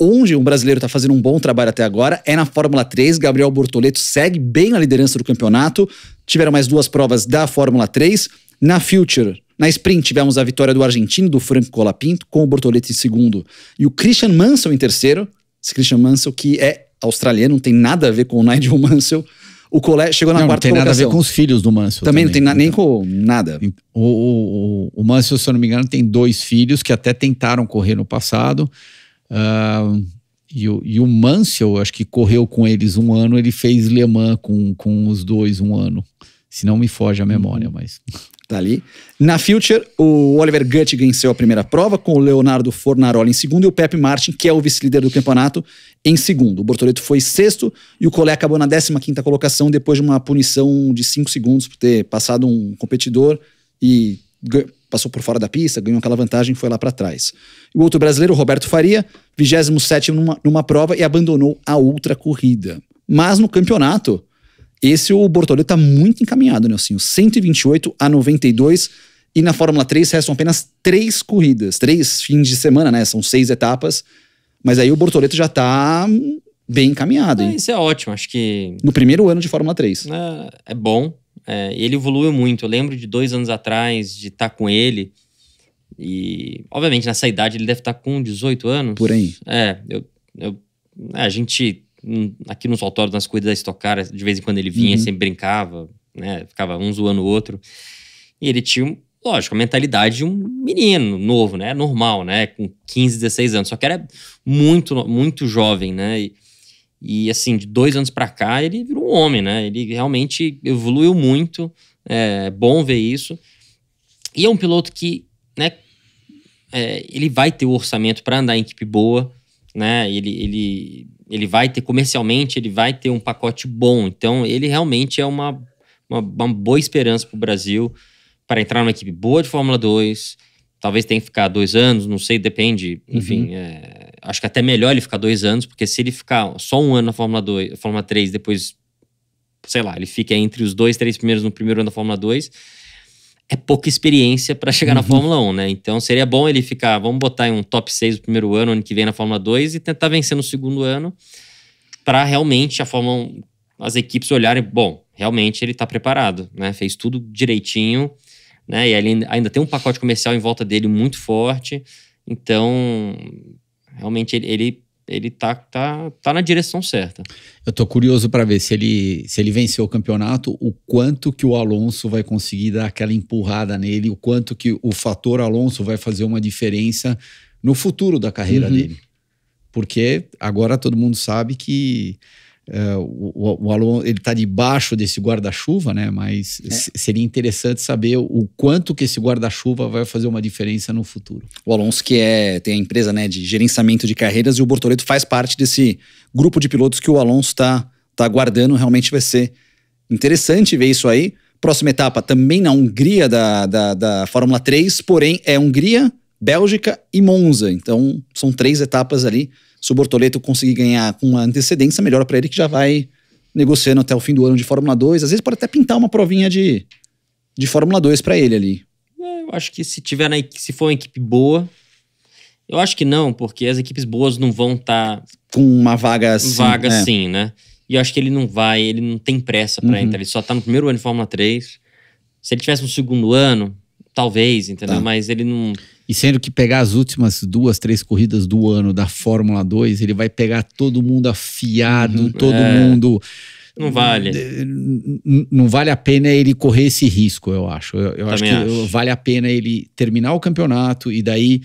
onde um brasileiro está fazendo um bom trabalho até agora é na Fórmula 3. Gabriel Bortoleto segue bem a liderança do campeonato. Tiveram mais duas provas da Fórmula 3. Na Future, na sprint, tivemos a vitória do argentino, do Franco Colapinto, com o Bortoleto em segundo e o Christian Mansell em terceiro. Esse Christian Mansell que é australiano, não tem nada a ver com o Nigel Mansell. O Colé chegou na não, quarta colocação. Não tem colocação. nada a ver com os filhos do Mansell. Também, também não tem na, né? nem então. com nada. O, o, o, Mansell, se eu não me engano, tem dois filhos que até tentaram correr no passado e, o, e o Mansell, acho que correu com eles um ano, ele fez Le Mans com, com os dois um ano. Se não me foge a memória, uhum. mas. Tá ali. Na Future, o Oliver Gutt venceu a primeira prova, com o Leonardo Fornaroli em segundo e o Pepe Martin, que é o vice-líder do campeonato, em segundo. O Bortoleto foi sexto e o Colé acabou na 15 colocação depois de uma punição de 5 segundos por ter passado um competidor e passou por fora da pista, ganhou aquela vantagem e foi lá para trás. E o outro brasileiro, Roberto Faria, 27 numa, numa prova e abandonou a outra corrida. Mas no campeonato, esse o Bortoleto tá muito encaminhado, né, assim, Né, 128 a 92. E na Fórmula 3 restam apenas três corridas, três fins de semana, né? São seis etapas. Mas aí o Bortoleto já tá bem encaminhado. É, isso é ótimo, acho que. No primeiro ano de Fórmula 3. É, é bom. É, ele evoluiu muito. Eu lembro de dois anos atrás de estar tá com ele. E, obviamente, nessa idade ele deve estar tá com 18 anos. Por aí. É, eu, eu, é, a gente hum, aqui nos autódromos, nas corridas da Estocar, de vez em quando ele vinha, uhum. sempre brincava, né? Ficava um zoando o outro. E ele tinha, lógico, a mentalidade de um menino novo, né? Normal, né? Com 15, 16 anos. Só que era muito, muito jovem, né? E, e assim, de dois anos para cá, ele virou um homem, né? Ele realmente evoluiu muito. É bom ver isso. E é um piloto que, né? É, ele vai ter o orçamento para andar em equipe boa, né? Ele, ele, ele vai ter comercialmente, ele vai ter um pacote bom. Então, ele realmente é uma, uma, uma boa esperança para o Brasil para entrar numa equipe boa de Fórmula 2. Talvez tenha que ficar dois anos, não sei, depende. Enfim, uhum. é, acho que até melhor ele ficar dois anos, porque se ele ficar só um ano na Fórmula 2, Fórmula 3, depois, sei lá, ele fica entre os dois, três primeiros no primeiro ano da Fórmula 2, é pouca experiência para chegar uhum. na Fórmula 1, né? Então seria bom ele ficar, vamos botar em um top 6 no primeiro ano, ano que vem na Fórmula 2 e tentar vencer no segundo ano, para realmente a Fórmula 1, as equipes olharem, bom, realmente ele está preparado, né? Fez tudo direitinho, né? E ele ainda tem um pacote comercial em volta dele muito forte. Então, realmente ele, ele, ele tá, tá, tá na direção certa. Eu tô curioso para ver se ele, se ele venceu o campeonato, o quanto que o Alonso vai conseguir dar aquela empurrada nele, o quanto que o fator Alonso vai fazer uma diferença no futuro da carreira uhum. dele. Porque agora todo mundo sabe que é, o, o, ele está debaixo desse guarda-chuva, né? Mas é. seria interessante saber o quanto que esse guarda-chuva vai fazer uma diferença no futuro. O Alonso que é tem a empresa né de gerenciamento de carreiras e o Bortoleto faz parte desse grupo de pilotos que o Alonso está tá aguardando. Tá Realmente vai ser interessante ver isso aí. Próxima etapa também na Hungria da, da, da Fórmula 3, porém é Hungria, Bélgica e Monza. Então são três etapas ali se o Bortoleto conseguir ganhar com uma antecedência, melhor para ele que já vai negociando até o fim do ano de Fórmula 2. Às vezes pode até pintar uma provinha de, de Fórmula 2 para ele ali. É, eu acho que se tiver na, se for uma equipe boa, eu acho que não, porque as equipes boas não vão estar tá com uma vaga assim, vaga é. assim, né? E eu acho que ele não vai, ele não tem pressa para uhum. entrar. Ele só tá no primeiro ano de Fórmula 3. Se ele tivesse no segundo ano, Talvez, entendeu? Tá. Mas ele não. E sendo que pegar as últimas duas, três corridas do ano da Fórmula 2, ele vai pegar todo mundo afiado, uhum. todo é. mundo. Não vale. Não vale a pena ele correr esse risco, eu acho. Eu, eu acho que acho. vale a pena ele terminar o campeonato e daí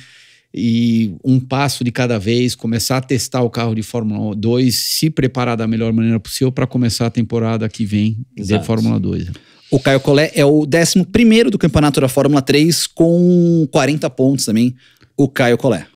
e um passo de cada vez, começar a testar o carro de Fórmula 2, se preparar da melhor maneira possível para começar a temporada que vem Exato. de Fórmula 2. O Caio Collet é o 11 do campeonato da Fórmula 3 com 40 pontos também. O Caio Collet.